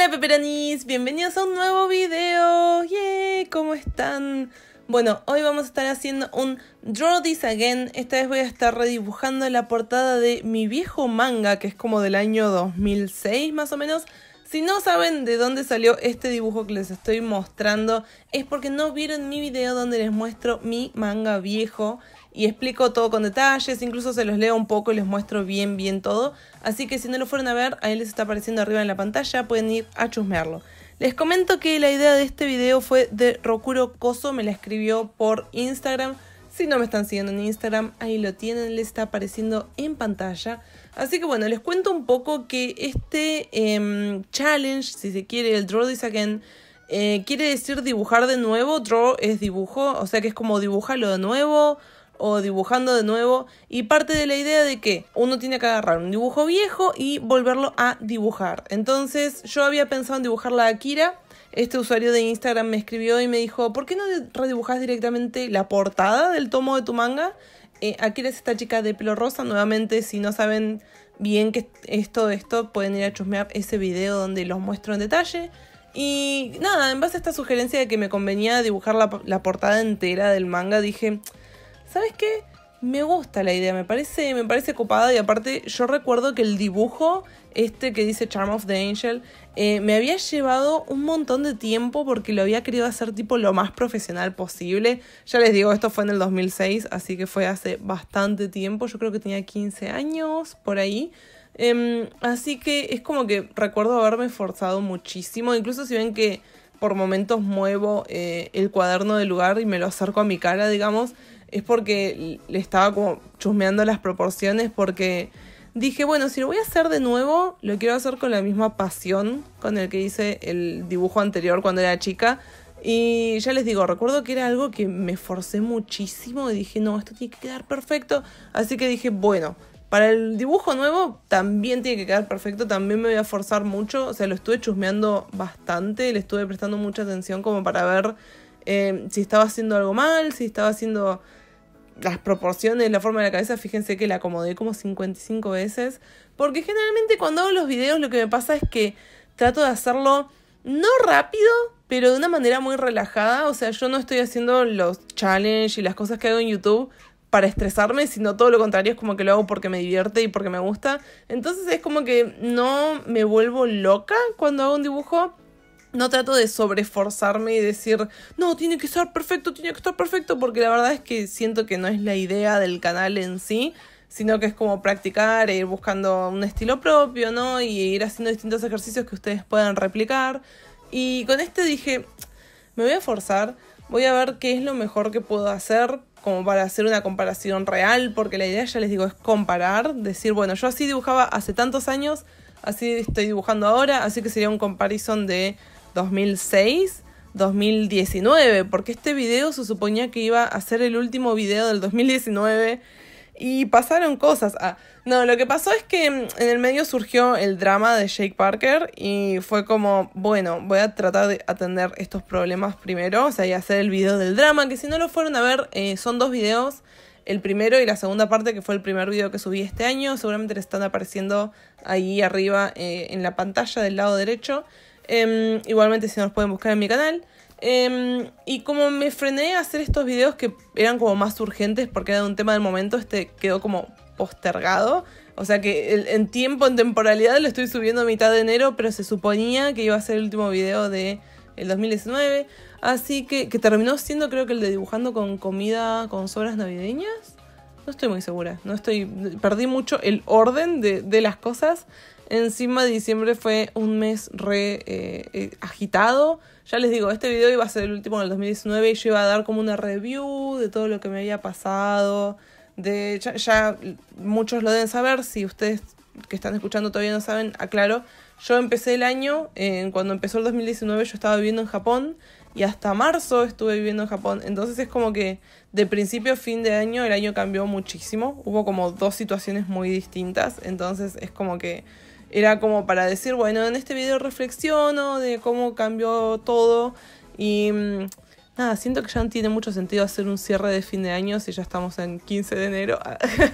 Hola peperanis, bienvenidos a un nuevo video. Yeah, ¿cómo están? Bueno, hoy vamos a estar haciendo un Draw This Again. Esta vez voy a estar redibujando la portada de mi viejo manga, que es como del año 2006 más o menos. Si no saben de dónde salió este dibujo que les estoy mostrando, es porque no vieron mi video donde les muestro mi manga viejo y explico todo con detalles, incluso se los leo un poco y les muestro bien, bien todo. Así que si no lo fueron a ver, ahí les está apareciendo arriba en la pantalla, pueden ir a chusmearlo. Les comento que la idea de este video fue de Rokuro Koso, me la escribió por Instagram si no me están siguiendo en Instagram, ahí lo tienen, les está apareciendo en pantalla. Así que bueno, les cuento un poco que este em, challenge, si se quiere, el Draw This Again, eh, quiere decir dibujar de nuevo. Draw es dibujo, o sea que es como dibujarlo de nuevo o dibujando de nuevo. Y parte de la idea de que uno tiene que agarrar un dibujo viejo y volverlo a dibujar. Entonces yo había pensado en dibujar la Akira este usuario de Instagram me escribió y me dijo, ¿por qué no redibujas directamente la portada del tomo de tu manga? Eh, aquí eres esta chica de pelo rosa, nuevamente si no saben bien qué es todo esto, pueden ir a chusmear ese video donde los muestro en detalle. Y nada, en base a esta sugerencia de que me convenía dibujar la portada entera del manga, dije, ¿sabes qué? me gusta la idea, me parece, me parece copada y aparte yo recuerdo que el dibujo, este que dice Charm of the Angel, eh, me había llevado un montón de tiempo porque lo había querido hacer tipo lo más profesional posible. Ya les digo, esto fue en el 2006, así que fue hace bastante tiempo, yo creo que tenía 15 años por ahí. Em, así que es como que recuerdo haberme esforzado muchísimo, incluso si ven que por momentos muevo eh, el cuaderno del lugar y me lo acerco a mi cara, digamos es porque le estaba como chusmeando las proporciones porque dije, bueno, si lo voy a hacer de nuevo, lo quiero hacer con la misma pasión con el que hice el dibujo anterior cuando era chica. Y ya les digo, recuerdo que era algo que me forcé muchísimo y dije, no, esto tiene que quedar perfecto. Así que dije, bueno, para el dibujo nuevo también tiene que quedar perfecto, también me voy a forzar mucho, o sea, lo estuve chusmeando bastante, le estuve prestando mucha atención como para ver eh, si estaba haciendo algo mal, si estaba haciendo las proporciones, la forma de la cabeza, fíjense que la acomodé como 55 veces, porque generalmente cuando hago los videos lo que me pasa es que trato de hacerlo no rápido, pero de una manera muy relajada, o sea, yo no estoy haciendo los challenges y las cosas que hago en YouTube para estresarme, sino todo lo contrario, es como que lo hago porque me divierte y porque me gusta. Entonces es como que no me vuelvo loca cuando hago un dibujo, no trato de sobreforzarme y decir, no, tiene que estar perfecto, tiene que estar perfecto, porque la verdad es que siento que no es la idea del canal en sí, sino que es como practicar e ir buscando un estilo propio, ¿no? Y ir haciendo distintos ejercicios que ustedes puedan replicar. Y con este dije, me voy a forzar, voy a ver qué es lo mejor que puedo hacer como para hacer una comparación real, porque la idea, ya les digo, es comparar, decir, bueno, yo así dibujaba hace tantos años, así estoy dibujando ahora, así que sería un comparison de 2006, 2019, porque este video se suponía que iba a ser el último video del 2019 y pasaron cosas. Ah, no, lo que pasó es que mm, en el medio surgió el drama de Jake Parker y fue como, bueno, voy a tratar de atender estos problemas primero, o sea, y hacer el video del drama, que si no lo fueron a ver, eh, son dos videos. El primero y la segunda parte, que fue el primer video que subí este año, seguramente le están apareciendo ahí arriba eh, en la pantalla del lado derecho. Em, igualmente si no, los pueden buscar en mi canal. Em, y como me frené a hacer estos videos que eran como más urgentes porque era un tema del momento, este quedó como postergado. O sea que en tiempo, en temporalidad, lo estoy subiendo a mitad de enero, pero se suponía que iba a ser el último video de el 2019. Así que, que terminó siendo creo que el de dibujando con comida, con sobras navideñas. No estoy muy segura, no estoy, perdí mucho el orden de, de las cosas. Encima diciembre fue un mes re eh, eh, agitado. Ya les digo, este video iba a ser el último del 2019 y yo iba a dar como una review de todo lo que me había pasado. De, ya, muchos lo deben saber, si ustedes que están escuchando todavía no saben, aclaro. Yo empecé el año, cuando empezó el 2019 yo estaba viviendo en Japón y hasta marzo estuve viviendo en Japón. Entonces es como que de principio a fin de año el año cambió muchísimo. Hubo como dos situaciones muy distintas. Entonces es como que era como para decir, bueno, en este video reflexiono de cómo cambió todo y mm, nada, siento que ya no tiene mucho sentido hacer un cierre de fin de año si ya estamos en 15 de enero.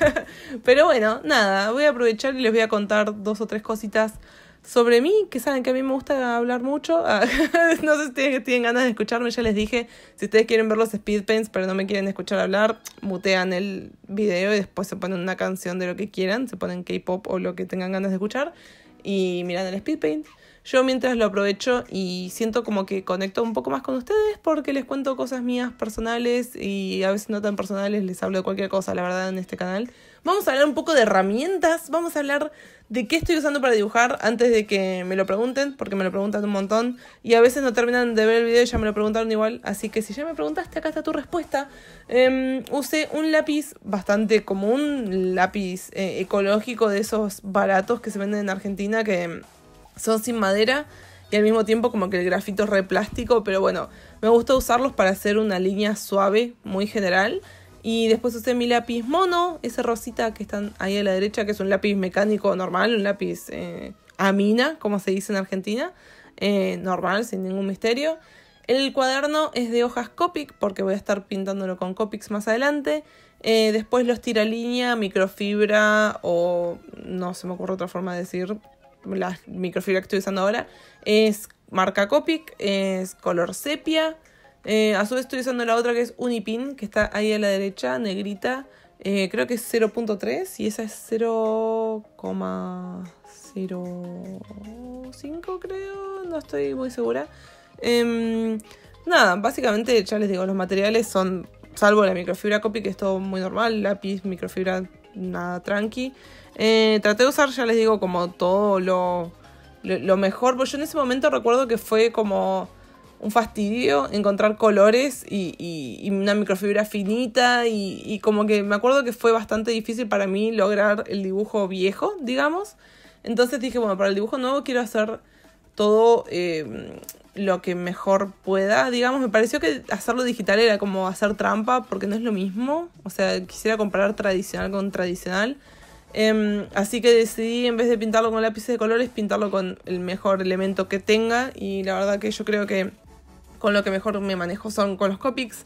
Pero bueno, nada, voy a aprovechar y les voy a contar dos o tres cositas sobre mí, que saben que a mí me gusta hablar mucho. Ah, no sé si tienen, ganas de escucharme, ya les dije, si ustedes quieren ver los speedpaints pero no me quieren escuchar hablar, mutean el video y después se ponen una canción de lo que quieran, se ponen K-pop o lo que tengan ganas de escuchar y miran el speedpaint. Yo mientras lo aprovecho y siento como que conecto un poco más con ustedes porque les cuento cosas mías personales y a veces no tan personales, les hablo de cualquier cosa, la verdad, en este canal. Vamos a hablar un poco de herramientas, vamos a hablar de qué estoy usando para dibujar antes de que me lo pregunten, porque me lo preguntan un montón y a veces no terminan de ver el video y ya me lo preguntaron igual. Así que si ya me preguntaste, acá está tu respuesta. Use em, usé un lápiz bastante común, lápiz eh, ecológico de esos baratos que se venden en Argentina que son sin madera y al mismo tiempo como que el grafito es re plástico, pero bueno, me gusta usarlos para hacer una línea suave, muy general. Y después usé mi lápiz mono, ese rosita que están ahí a la derecha, que es un lápiz mecánico normal, un lápiz eh, amina, como se dice en Argentina, eh, normal, sin ningún misterio. El cuaderno es de hojas Copic, porque voy a estar pintándolo con Copics más adelante. Eh, después los tiralínea, microfibra o no se me ocurre otra forma de decir las microfibra que estoy usando ahora. Es marca Copic, es color sepia. Eh, a su vez estoy usando la otra que es Unipin, que está ahí a la derecha, negrita. Eh, creo que es 0.3 y esa es 0,05 creo, no estoy muy segura. Em, nada, básicamente ya les digo, los materiales son, salvo la microfibra copy, que es todo muy normal, lápiz, microfibra, nada tranqui. Eh, traté de usar, ya les digo, como todo lo, mejor, pues yo en ese momento recuerdo que fue como un fastidio encontrar colores y, una microfibra finita y, como que me acuerdo que fue bastante difícil para mí lograr el dibujo viejo, digamos. Entonces dije, bueno, para el dibujo nuevo quiero hacer todo em, lo que mejor pueda, digamos. Me pareció que hacerlo digital era como hacer trampa porque no es lo mismo. O sea, quisiera comparar tradicional con tradicional. Em, así que decidí, en vez de pintarlo con lápices de colores, pintarlo con el mejor elemento que tenga. Y la verdad que yo creo que con lo que mejor me manejo son con los Copics,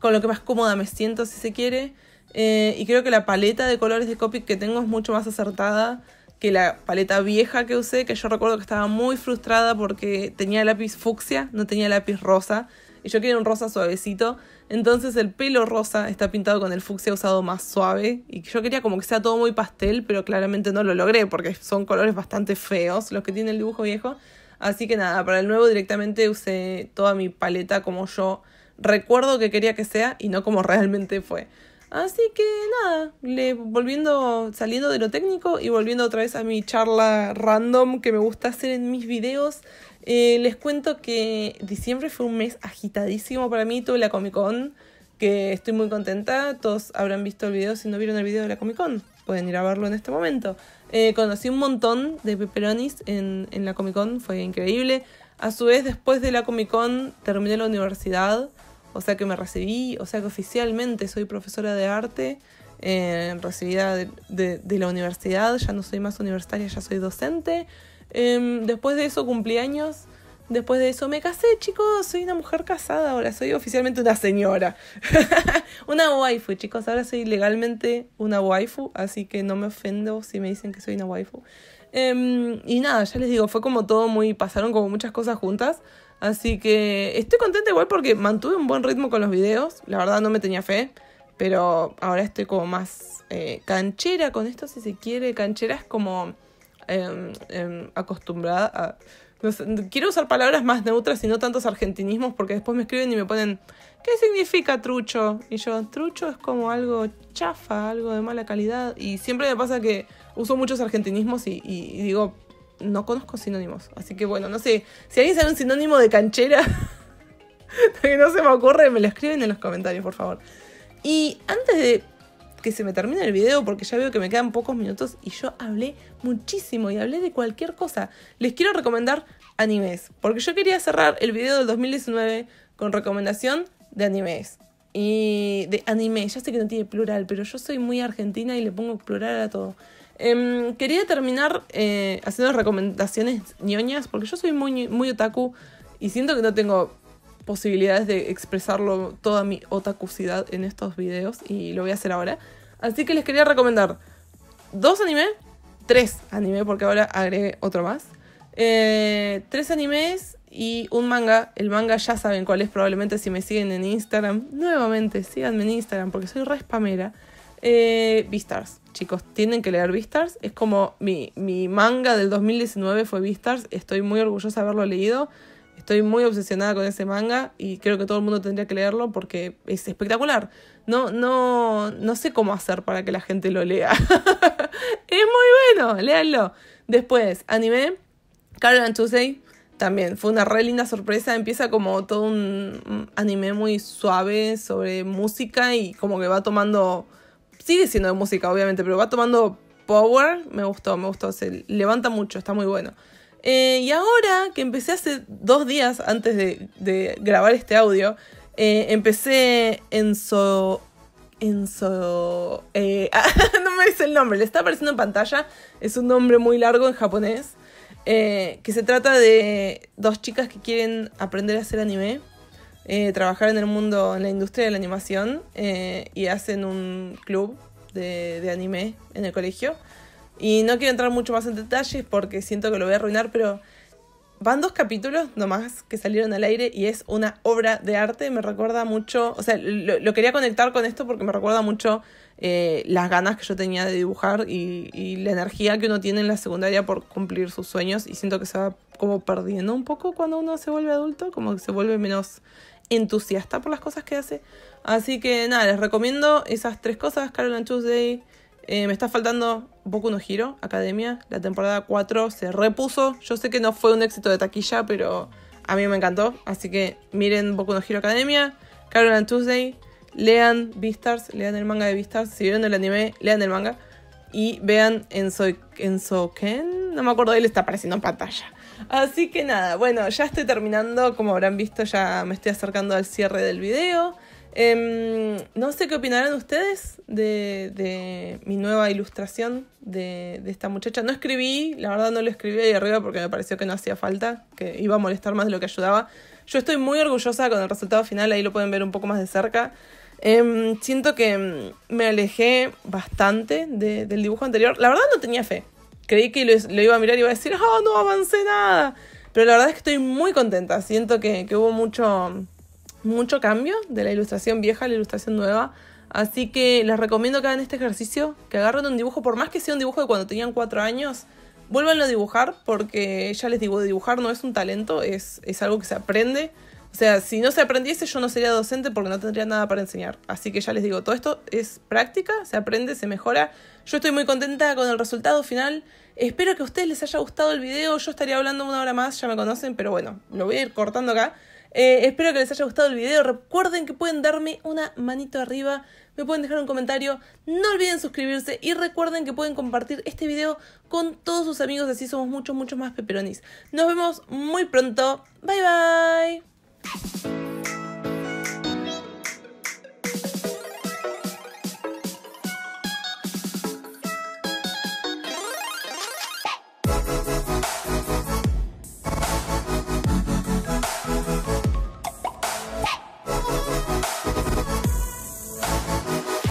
con lo que más cómoda me siento si se quiere. Eh, y creo que la paleta de colores de Copic que tengo es mucho más acertada que la paleta vieja que usé, que yo recuerdo que estaba muy frustrada porque tenía lápiz fucsia, no tenía lápiz rosa, y yo quería un rosa suavecito. Entonces el pelo rosa está pintado con el fucsia usado más suave, y yo quería como que sea todo muy pastel, pero claramente no lo logré porque son colores bastante feos los que tiene el dibujo viejo. Así que nada, para el nuevo directamente usé toda mi paleta como yo recuerdo que quería que sea y no como realmente fue. Así que nada, le, volviendo, saliendo de lo técnico y volviendo otra vez a mi charla random que me gusta hacer en mis videos, eh, les cuento que diciembre fue un mes agitadísimo para mí, tuve la Comic Con, que estoy muy contenta, todos habrán visto el video si no vieron el video de la Comic Con pueden ir a verlo en este momento. Eh, conocí un montón de peperonis en, la Comic Con, fue increíble. A su vez, después de la Comic Con terminé la universidad, o sea que me recibí, o sea que oficialmente soy profesora de arte, eh, recibida de, la universidad, ya no soy más universitaria, ya soy docente. Em, después de eso cumplí años Después de eso me casé, chicos, soy una mujer casada ahora, soy oficialmente una señora. una waifu, chicos, ahora soy legalmente una waifu, así que no me ofendo si me dicen que soy una waifu. Em, y nada, ya les digo, fue como todo muy, pasaron como muchas cosas juntas. Así que estoy contenta igual porque mantuve un buen ritmo con los videos, la verdad no me tenía fe, pero ahora estoy como más eh, canchera con esto si se quiere, canchera es como em, em, acostumbrada a Quiero usar palabras más neutras y no tantos argentinismos porque después me escriben y me ponen, ¿qué significa trucho? Y yo, trucho es como algo chafa, algo de mala calidad. Y siempre me pasa que uso muchos argentinismos y, digo, no conozco sinónimos. Así que bueno, no sé, si alguien sabe un sinónimo de canchera, que no se me ocurre, me lo escriben en los comentarios, por favor. Y antes de se me termina el video porque ya veo que me quedan pocos minutos y yo hablé muchísimo y hablé de cualquier cosa. Les quiero recomendar animes, porque yo quería cerrar el video del 2019 con recomendación de animes. Y de anime, ya sé que no tiene plural, pero yo soy muy argentina y le pongo plural a todo. Em, quería terminar eh, haciendo recomendaciones ñoñas, porque yo soy muy, muy otaku y siento que no tengo posibilidades de expresarlo toda mi otakucidad en estos videos y lo voy a hacer ahora. Así que les quería recomendar dos animes, tres animes, porque ahora agregué otro más. Eh, tres animes y un manga. El manga ya saben cuál es, probablemente si me siguen en Instagram. Nuevamente, síganme en Instagram porque soy respamera, spamera. Eh, Beastars, chicos, tienen que leer Beastars. Es como mi, manga del 2019 fue Beastars. Estoy muy orgullosa de haberlo leído. Estoy muy obsesionada con ese manga y creo que todo el mundo tendría que leerlo porque es espectacular. No, no, no sé cómo hacer para que la gente lo lea. es muy bueno, léanlo. Después, anime, Carol and Tuesday. También fue una re linda sorpresa. Empieza como todo un anime muy suave sobre música y como que va tomando. Sigue siendo de música, obviamente, pero va tomando power. Me gustó, me gustó. Se levanta mucho, está muy bueno. Eh, y ahora que empecé hace dos días antes de, grabar este audio, eh, empecé en so... en Eh, ah, no me dice el nombre, le está apareciendo en pantalla. Es un nombre muy largo en japonés. Eh, que se trata de dos chicas que quieren aprender a hacer anime. trabajar en el mundo, en la industria de la animación. y hacen un club de anime en el colegio. Y no quiero entrar mucho más en detalles porque siento que lo voy a arruinar, pero van dos capítulos nomás que salieron al aire y es una obra de arte. Me recuerda mucho, o sea, lo, quería conectar con esto porque me recuerda mucho eh, las ganas que yo tenía de dibujar y, la energía que uno tiene en la secundaria por cumplir sus sueños. Y siento que se va como perdiendo un poco cuando uno se vuelve adulto, como que se vuelve menos entusiasta por las cosas que hace. Así que nada, les recomiendo esas tres cosas, Carol and Tuesday. Eh, me está faltando Boku no Hero Academia, la temporada 4 se repuso. Yo sé que no fue un éxito de taquilla, pero a mí me encantó. Así que miren Boku no Hero Academia, Carol and Tuesday, lean Beastars, lean el manga de Beastars. Si vieron el anime, lean el manga. Y vean Enzo, en Ken. No me acuerdo, él está apareciendo en pantalla. Así que nada, bueno, ya estoy terminando. Como habrán visto, ya me estoy acercando al cierre del video. Em, no sé qué opinarán ustedes de, de mi nueva ilustración de, esta muchacha. No escribí, la verdad no lo escribí ahí arriba porque me pareció que no hacía falta, que iba a molestar más de lo que ayudaba. Yo estoy muy orgullosa con el resultado final, ahí lo pueden ver un poco más de cerca. Em, siento que em, me alejé bastante del dibujo anterior. La verdad no tenía fe. Creí que lo, iba a mirar y iba a decir, oh, no avancé nada. Pero la verdad es que estoy muy contenta. Siento que, que hubo mucho mucho cambio de la ilustración vieja a la ilustración nueva. Así que les recomiendo que hagan este ejercicio, que agarren un dibujo, por más que sea un dibujo de cuando tenían cuatro años, vuélvanlo a dibujar, porque ya les digo, dibujar no es un talento, es, es algo que se aprende. O sea, si no se aprendiese yo no sería docente porque no tendría nada para enseñar. Así que ya les digo, todo esto es práctica, se aprende, se mejora. Yo estoy muy contenta con el resultado final. Espero que a ustedes les haya gustado el video. Yo estaría hablando una hora más, ya me conocen, pero bueno, lo voy a ir cortando acá. Eh, espero que les haya gustado el video. Recuerden que pueden darme una manito arriba, me pueden dejar un comentario. No olviden suscribirse y recuerden que pueden compartir este video con todos sus amigos. Así somos muchos, muchos más peperonis. Nos vemos muy pronto. Bye bye.